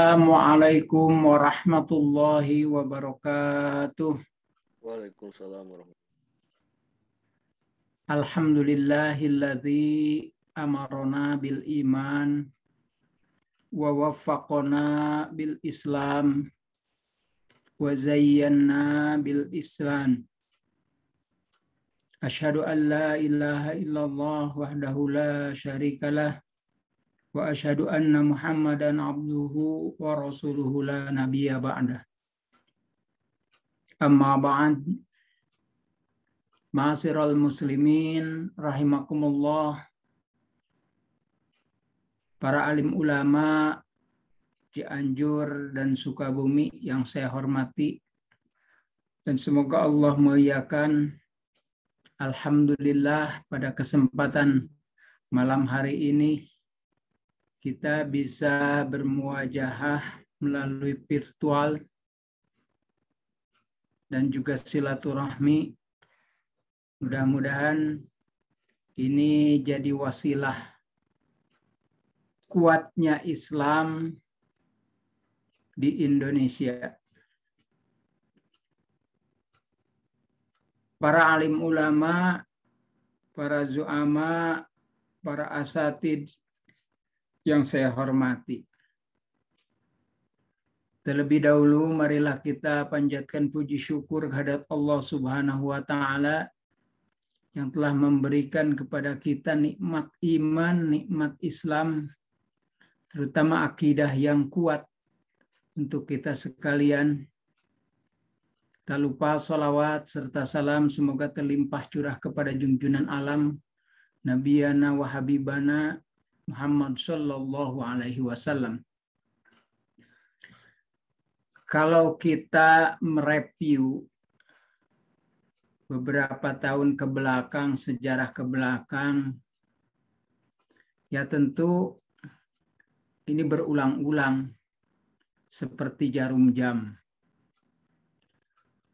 Assalamualaikum warahmatullahi wabarakatuh. Waalaikumsalam warahmatullahi wabarakatuh. amarona bil iman wa waffaqona bil islam wa zayyana bil islam. Ashhadu an la ilaha illallah wahdahu la syarikalah وأشهد أن محمدا عبده ورسوله لا نبي بعده أما بعد معاصر المسلمين رحمكم الله para alim ulama Cianjur dan Sukabumi yang saya hormati dan semoga Allah muliakan Alhamdulillah pada kesempatan malam hari ini kita bisa bermuajahah melalui virtual dan juga silaturahmi. Mudah-mudahan ini jadi wasilah kuatnya Islam di Indonesia. Para alim ulama, para zuama, para asatid, yang saya hormati. Terlebih dahulu marilah kita panjatkan puji syukur kehadap Allah Subhanahu wa taala yang telah memberikan kepada kita nikmat iman, nikmat Islam, terutama akidah yang kuat untuk kita sekalian. Tak lupa salawat serta salam semoga terlimpah curah kepada junjungan alam, Nabiyana wa Habibana Muhammad Shallallahu Alaihi Wasallam. Kalau kita mereview beberapa tahun ke belakang, sejarah ke belakang, ya tentu ini berulang-ulang seperti jarum jam.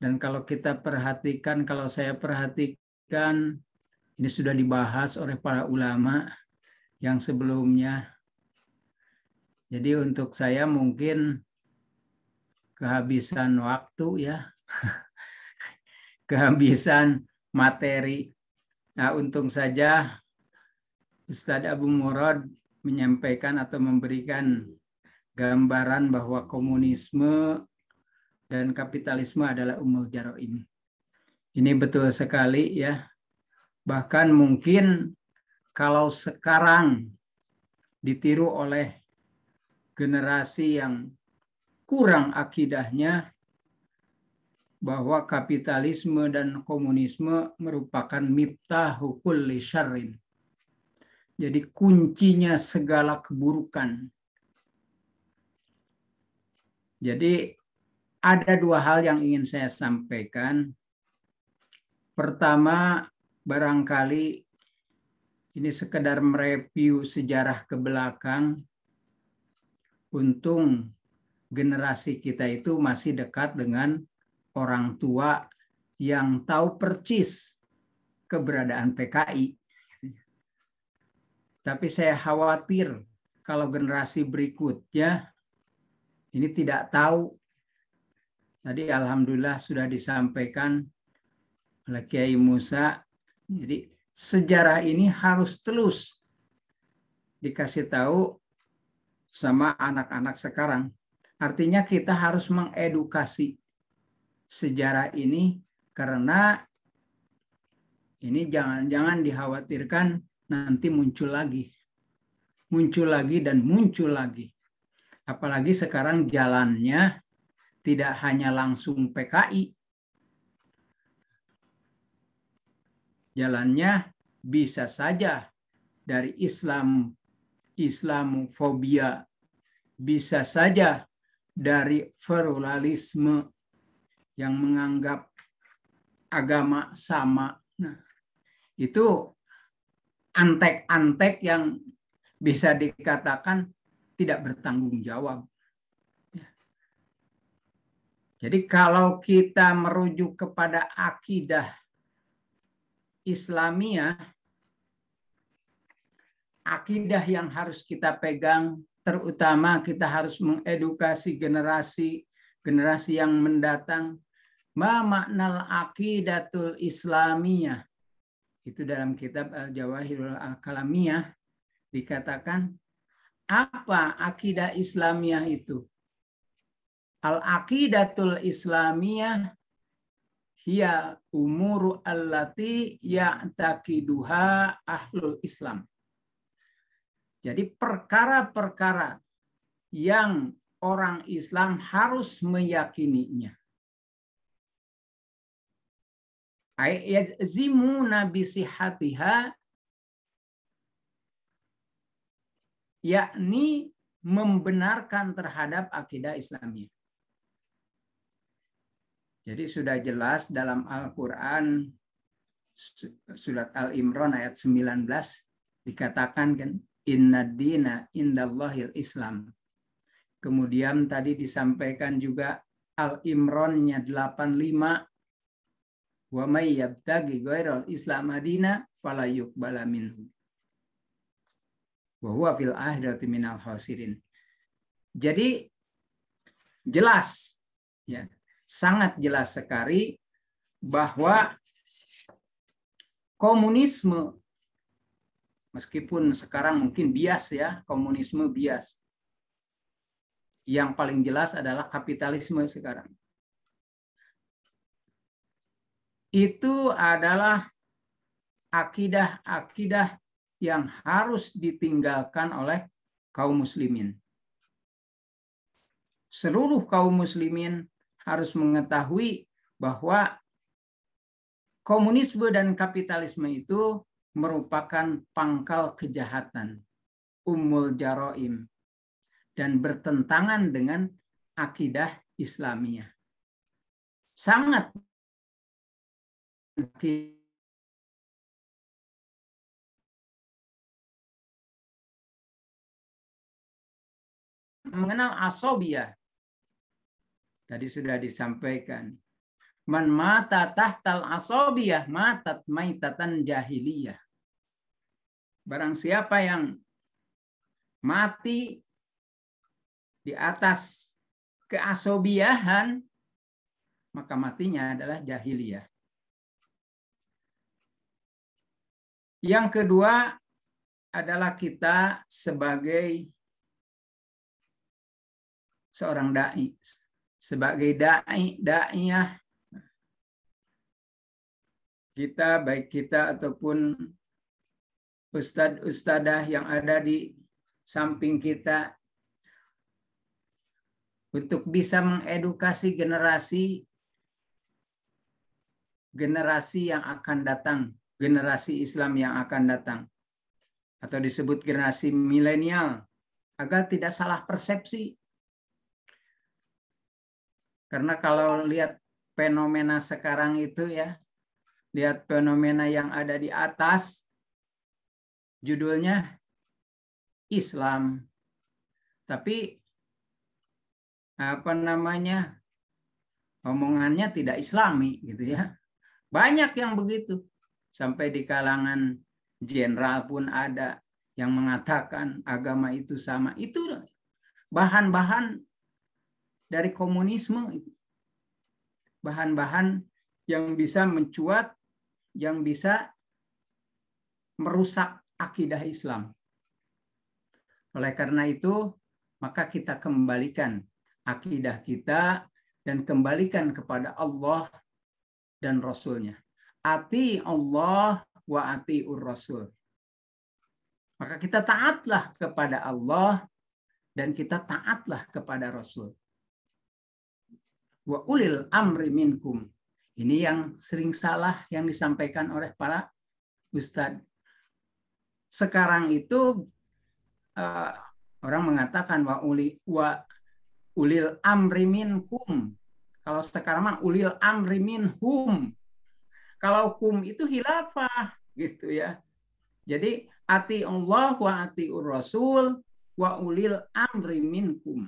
Dan kalau kita perhatikan, kalau saya perhatikan, ini sudah dibahas oleh para ulama yang sebelumnya. Jadi untuk saya mungkin kehabisan waktu ya, kehabisan materi. Nah untung saja Ustadz Abu Murad menyampaikan atau memberikan gambaran bahwa komunisme dan kapitalisme adalah umul jaroim. Ini betul sekali ya. Bahkan mungkin kalau sekarang ditiru oleh generasi yang kurang akidahnya bahwa kapitalisme dan komunisme merupakan miftahul kulli syarrin. Jadi kuncinya segala keburukan. Jadi ada dua hal yang ingin saya sampaikan. Pertama, barangkali ini sekedar mereview sejarah ke belakang. Untung generasi kita itu masih dekat dengan orang tua yang tahu percis keberadaan PKI. Tapi saya khawatir kalau generasi berikutnya ini tidak tahu. Tadi alhamdulillah sudah disampaikan oleh Kiai Musa. Jadi sejarah ini harus terus dikasih tahu sama anak-anak sekarang. Artinya kita harus mengedukasi sejarah ini karena ini jangan-jangan dikhawatirkan nanti muncul lagi. Muncul lagi dan muncul lagi. Apalagi sekarang jalannya tidak hanya langsung PKI, jalannya bisa saja dari Islam Islamofobia bisa saja dari pluralisme yang menganggap agama sama. Nah, itu antek-antek yang bisa dikatakan tidak bertanggung jawab. Ya. Jadi kalau kita merujuk kepada akidah Islamiyah, akidah yang harus kita pegang, terutama kita harus mengedukasi generasi generasi yang mendatang. Ma maknal akidatul Islamiyah. Itu dalam kitab Al-Jawahirul Al-Kalamiyah dikatakan apa akidah Islamiyah itu? Al-aqidatul Islamiyah hiya umuru allati ya'taqiduha ahlul Islam. Jadi perkara-perkara yang orang Islam harus meyakininya. nabi sihatiha, yakni membenarkan terhadap akidah Islamiyah. Jadi sudah jelas dalam Al-Quran surat Al-Imran ayat 19 dikatakan kan inna dina indallahil islam. Kemudian tadi disampaikan juga al Imronnya 85 wa may yabtaghi ghairal islam adina fala yuqbala minhu. Wa huwa fil akhirati minal khasirin. Jadi jelas ya sangat jelas sekali bahwa komunisme meskipun sekarang mungkin bias ya, komunisme bias. Yang paling jelas adalah kapitalisme sekarang. Itu adalah akidah-akidah yang harus ditinggalkan oleh kaum muslimin. Seluruh kaum muslimin harus mengetahui bahwa komunisme dan kapitalisme itu merupakan pangkal kejahatan, umul jaroim, dan bertentangan dengan akidah Islamiah Sangat mengenal asobia Tadi sudah disampaikan. Man mata tahtal asobiyah matat maitatan jahiliyah. Barang siapa yang mati di atas keasobiahan, maka matinya adalah jahiliyah. Yang kedua adalah kita sebagai seorang dai, sebagai dai daiyah kita baik kita ataupun ustadz ustadah yang ada di samping kita untuk bisa mengedukasi generasi generasi yang akan datang, generasi Islam yang akan datang atau disebut generasi milenial agar tidak salah persepsi karena kalau lihat fenomena sekarang itu ya, lihat fenomena yang ada di atas, judulnya Islam. Tapi apa namanya omongannya tidak islami gitu ya banyak yang begitu sampai di kalangan jenderal pun ada yang mengatakan agama itu sama itu bahan-bahan dari komunisme bahan-bahan yang bisa mencuat yang bisa merusak akidah Islam. Oleh karena itu, maka kita kembalikan akidah kita dan kembalikan kepada Allah dan Rasul-Nya. Ati Allah wa ati ur Rasul. Maka kita taatlah kepada Allah dan kita taatlah kepada Rasul wa ulil amri minkum. Ini yang sering salah yang disampaikan oleh para ustadz. Sekarang itu uh, orang mengatakan wa uli wa ulil amri minkum. Kalau sekarang mah ulil amri minhum. Kalau kum itu hilafah gitu ya. Jadi ati Allah wa ati rasul wa ulil amri minkum.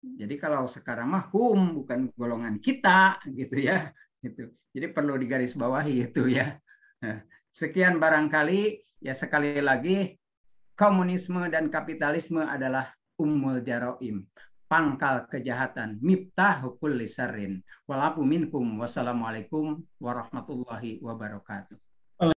Jadi kalau sekarang mah hum bukan golongan kita gitu ya. Gitu. Jadi perlu digarisbawahi itu ya. Nah, sekian barangkali ya sekali lagi komunisme dan kapitalisme adalah umul jaroim pangkal kejahatan Miftah lisarin walafu minkum wassalamualaikum warahmatullahi wabarakatuh